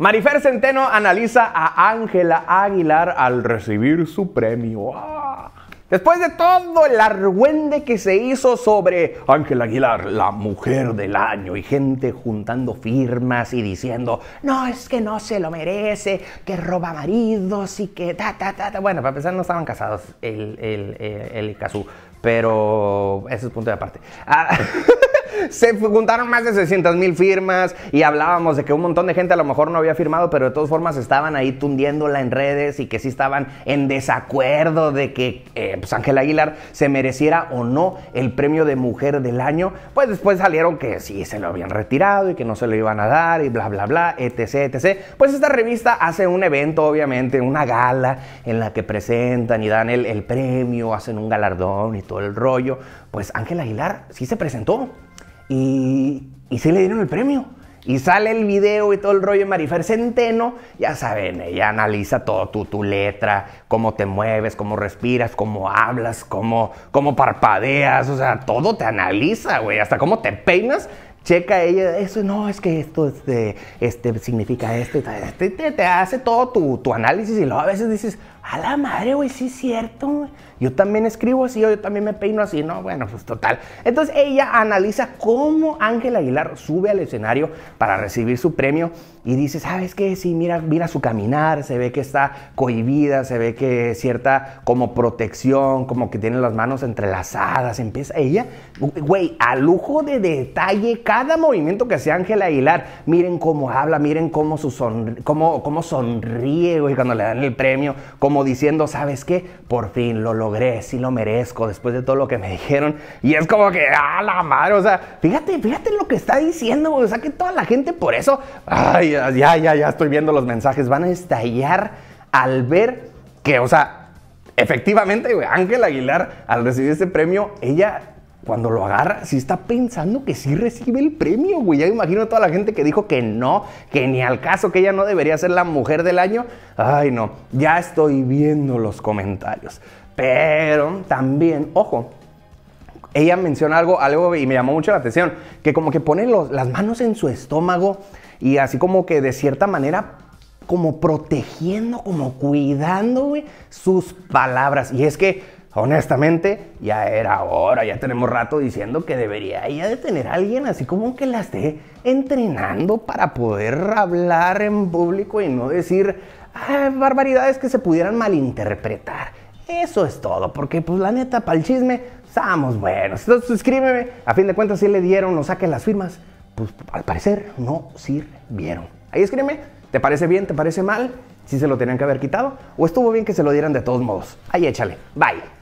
Marifer Centeno analiza a Ángela Aguilar al recibir su premio. ¡Ah! Después de todo el argüende que se hizo sobre Ángela Aguilar, la mujer del año, y gente juntando firmas y diciendo, no, es que no se lo merece, que roba maridos y que ta, ta, ta, Bueno, para empezar, no estaban casados el, el, pero ese es punto de aparte. Ah, se juntaron más de 600 mil firmas y hablábamos de que un montón de gente a lo mejor no había firmado, pero de todas formas estaban ahí tundiéndola en redes y que sí estaban en desacuerdo de que eh, pues, Ángel Aguilar se mereciera o no el premio de mujer del año. Pues después salieron que sí se lo habían retirado y que no se lo iban a dar y bla, bla, bla, etc, etc. Pues esta revista hace un evento, obviamente, una gala en la que presentan y dan el, el premio, hacen un galardón y todo el rollo. Pues Ángel Aguilar sí se presentó. Y, y sí le dieron el premio. Y sale el video y todo el rollo de Marifer Centeno, ya saben, ella analiza todo tu, letra, cómo te mueves, cómo respiras, cómo hablas, cómo, cómo parpadeas, o sea, todo te analiza, güey, hasta cómo te peinas, checa ella, eso no, es que esto este, este significa esto Este, te, te, hace todo tu, tu, análisis y luego a veces dices, a la madre, güey, sí es cierto. Yo también escribo así, yo también me peino así, no, bueno, pues total. Entonces ella analiza cómo Ángel Aguilar sube al escenario para recibir su premio y dice, ¿sabes qué? Sí, mira, mira su caminar, se ve que está cohibida, se ve que cierta como protección, como que tiene las manos entrelazadas, empieza ella, güey, a lujo de detalle, cada cada movimiento que hace Ángela Aguilar, miren cómo habla, miren cómo, su cómo, cómo sonríe, cuando le dan el premio, como diciendo, ¿sabes qué? Por fin lo logré, sí lo merezco, después de todo lo que me dijeron. Y es como que, a ah, la madre, o sea, fíjate, fíjate lo que está diciendo, o sea, que toda la gente por eso, ay, ya, ya, ya estoy viendo los mensajes, van a estallar al ver que, o sea, efectivamente, Ángela Aguilar, al recibir este premio, ella cuando lo agarra, si está pensando que sí recibe el premio, güey. Ya imagino toda la gente que dijo que no, que ni al caso, que ella no debería ser la mujer del año. Ay, no, ya estoy viendo los comentarios. Pero también, ojo, ella menciona algo, algo y me llamó mucho la atención, que como que pone las manos en su estómago y así como que de cierta manera como protegiendo, como cuidando, güey, sus palabras. Y es que honestamente, ya era hora, ya tenemos rato diciendo que debería ella de tener a alguien así como que la esté entrenando para poder hablar en público y no decir ah, barbaridades que se pudieran malinterpretar. Eso es todo, porque pues la neta, para el chisme, estamos buenos. Entonces suscríbeme, a fin de cuentas, si le dieron o saquen las firmas, pues al parecer no sirvieron. Ahí escríbeme, ¿te parece bien, te parece mal? Si se lo tenían que haber quitado, o estuvo bien que se lo dieran de todos modos. Ahí échale, bye.